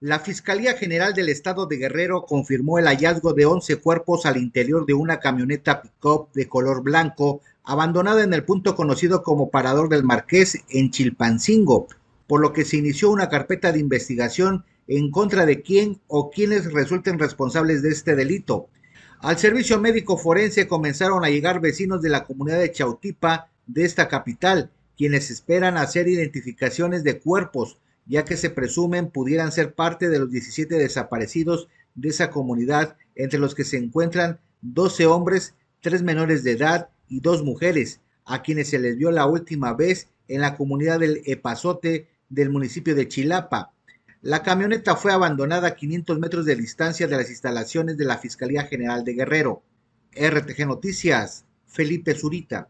La Fiscalía General del Estado de Guerrero confirmó el hallazgo de 11 cuerpos al interior de una camioneta pick-up de color blanco abandonada en el punto conocido como Parador del Marqués en Chilpancingo, por lo que se inició una carpeta de investigación en contra de quién o quienes resulten responsables de este delito. Al servicio médico forense comenzaron a llegar vecinos de la comunidad de Chautipa de esta capital, quienes esperan hacer identificaciones de cuerpos ya que se presumen pudieran ser parte de los 17 desaparecidos de esa comunidad, entre los que se encuentran 12 hombres, 3 menores de edad y 2 mujeres, a quienes se les vio la última vez en la comunidad del Epazote del municipio de Chilapa. La camioneta fue abandonada a 500 metros de distancia de las instalaciones de la Fiscalía General de Guerrero. RTG Noticias, Felipe Zurita.